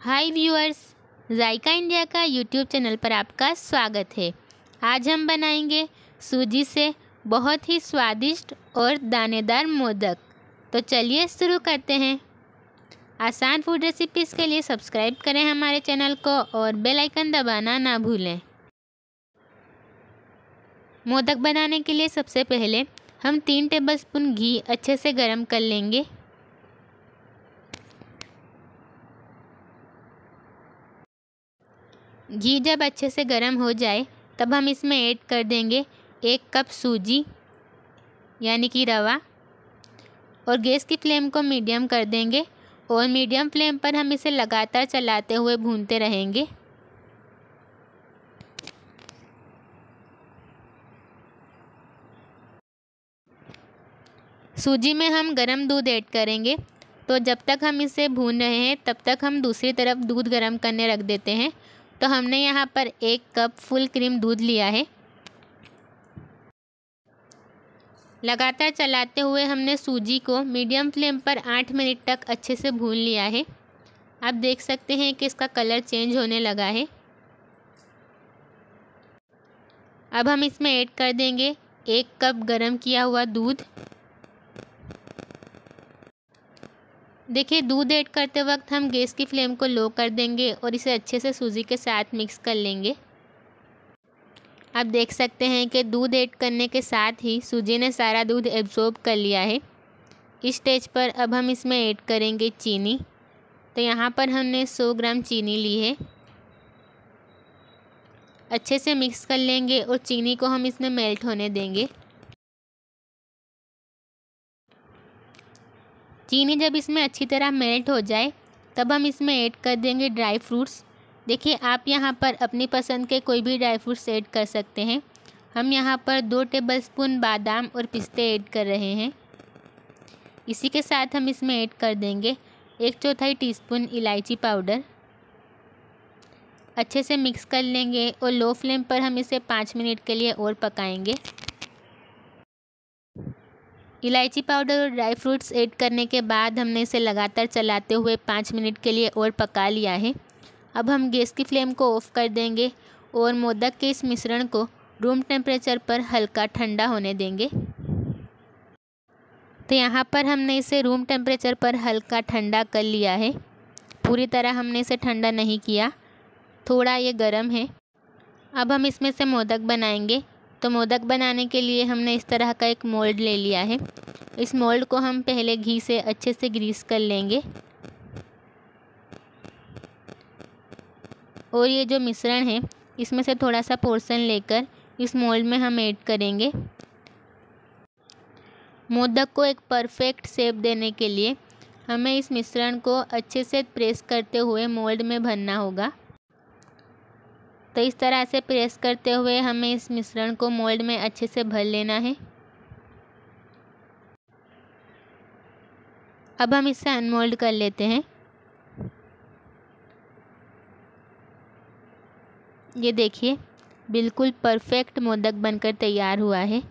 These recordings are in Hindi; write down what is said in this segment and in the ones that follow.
हाय व्यूअर्स जायका इंडिया का यूट्यूब चैनल पर आपका स्वागत है आज हम बनाएंगे सूजी से बहुत ही स्वादिष्ट और दानेदार मोदक तो चलिए शुरू करते हैं आसान फूड रेसिपीज़ के लिए सब्सक्राइब करें हमारे चैनल को और बेल आइकन दबाना ना भूलें मोदक बनाने के लिए सबसे पहले हम तीन टेबलस्पून घी अच्छे से गर्म कर लेंगे घी जब अच्छे से गर्म हो जाए तब हम इसमें ऐड कर देंगे एक कप सूजी यानी कि रवा और गैस की फ्लेम को मीडियम कर देंगे और मीडियम फ्लेम पर हम इसे लगातार चलाते हुए भूनते रहेंगे सूजी में हम गरम दूध ऐड करेंगे तो जब तक हम इसे भून रहे हैं तब तक हम दूसरी तरफ दूध गरम करने रख देते हैं तो हमने यहाँ पर एक कप फुल क्रीम दूध लिया है लगातार चलाते हुए हमने सूजी को मीडियम फ्लेम पर आठ मिनट तक अच्छे से भून लिया है आप देख सकते हैं कि इसका कलर चेंज होने लगा है अब हम इसमें ऐड कर देंगे एक कप गरम किया हुआ दूध देखिए दूध ऐड करते वक्त हम गैस की फ्लेम को लो कर देंगे और इसे अच्छे से सूजी के साथ मिक्स कर लेंगे आप देख सकते हैं कि दूध ऐड करने के साथ ही सूजी ने सारा दूध एब्जॉर्ब कर लिया है इस स्टेज पर अब हम इसमें ऐड करेंगे चीनी तो यहाँ पर हमने 100 ग्राम चीनी ली है अच्छे से मिक्स कर लेंगे और चीनी को हम इसमें मेल्ट होने देंगे चीनी जब इसमें अच्छी तरह मेल्ट हो जाए तब हम इसमें ऐड कर देंगे ड्राई फ्रूट्स देखिए आप यहाँ पर अपनी पसंद के कोई भी ड्राई फ्रूट्स ऐड कर सकते हैं हम यहाँ पर दो टेबल स्पून बादाम और पिस्ते ऐड कर रहे हैं इसी के साथ हम इसमें ऐड कर देंगे एक चौथाई टीस्पून इलायची पाउडर अच्छे से मिक्स कर लेंगे और लो फ्लेम पर हम इसे पाँच मिनट के लिए और पकाएंगे इलायची पाउडर और ड्राई फ्रूट्स ऐड करने के बाद हमने इसे लगातार चलाते हुए पाँच मिनट के लिए और पका लिया है अब हम गैस की फ्लेम को ऑफ़ कर देंगे और मोदक के इस मिश्रण को रूम टेम्परेचर पर हल्का ठंडा होने देंगे तो यहाँ पर हमने इसे रूम टेम्परेचर पर हल्का ठंडा कर लिया है पूरी तरह हमने इसे ठंडा नहीं किया थोड़ा ये गर्म है अब हम इसमें से मोदक बनाएंगे तो मोदक बनाने के लिए हमने इस तरह का एक मोल्ड ले लिया है इस मोल्ड को हम पहले घी से अच्छे से ग्रीस कर लेंगे और ये जो मिश्रण है इसमें से थोड़ा सा पोर्शन लेकर इस मोल्ड में हम ऐड करेंगे मोदक को एक परफेक्ट सेप देने के लिए हमें इस मिश्रण को अच्छे से प्रेस करते हुए मोल्ड में भरना होगा तो इस तरह से प्रेस करते हुए हमें इस मिश्रण को मोल्ड में अच्छे से भर लेना है अब हम इसे अनमोल्ड कर लेते हैं ये देखिए बिल्कुल परफेक्ट मोदक बनकर तैयार हुआ है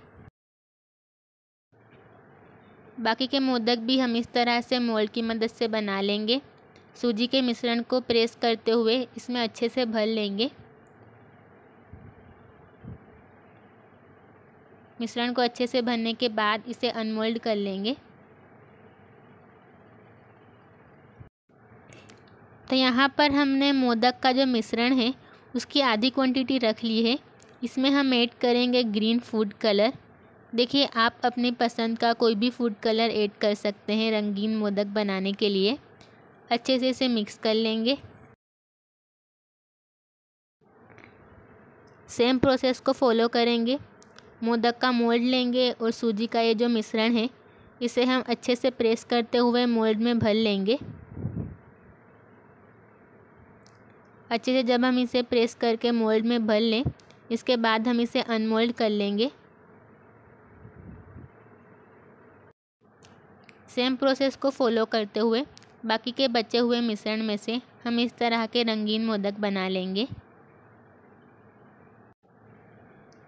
बाकी के मोदक भी हम इस तरह से मोल्ड की मदद से बना लेंगे सूजी के मिश्रण को प्रेस करते हुए इसमें अच्छे से भर लेंगे मिश्रण को अच्छे से भरने के बाद इसे अनमोल्ड कर लेंगे तो यहाँ पर हमने मोदक का जो मिश्रण है उसकी आधी क्वांटिटी रख ली है इसमें हम ऐड करेंगे ग्रीन फूड कलर देखिए आप अपनी पसंद का कोई भी फूड कलर ऐड कर सकते हैं रंगीन मोदक बनाने के लिए अच्छे से इसे मिक्स कर लेंगे सेम प्रोसेस को फॉलो करेंगे मोदक का मोल्ड लेंगे और सूजी का ये जो मिश्रण है इसे हम अच्छे से प्रेस करते हुए मोल्ड में भर लेंगे अच्छे से जब हम इसे प्रेस करके मोल्ड में भर लें इसके बाद हम इसे अनमोल्ड कर लेंगे सेम प्रोसेस को फॉलो करते हुए बाकी के बचे हुए मिश्रण में से हम इस तरह के रंगीन मोदक बना लेंगे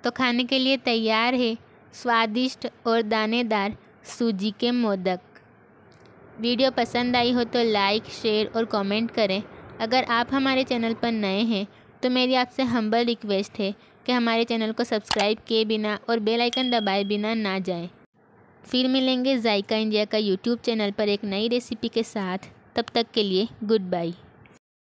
तो खाने के लिए तैयार है स्वादिष्ट और दानेदार सूजी के मोदक वीडियो पसंद आई हो तो लाइक शेयर और कमेंट करें अगर आप हमारे चैनल पर नए हैं तो मेरी आपसे हम्बल रिक्वेस्ट है कि हमारे चैनल को सब्सक्राइब किए बिना और बेल आइकन दबाए बिना ना जाएं। फिर मिलेंगे जायका इंडिया का यूट्यूब चैनल पर एक नई रेसिपी के साथ तब तक के लिए गुड बाई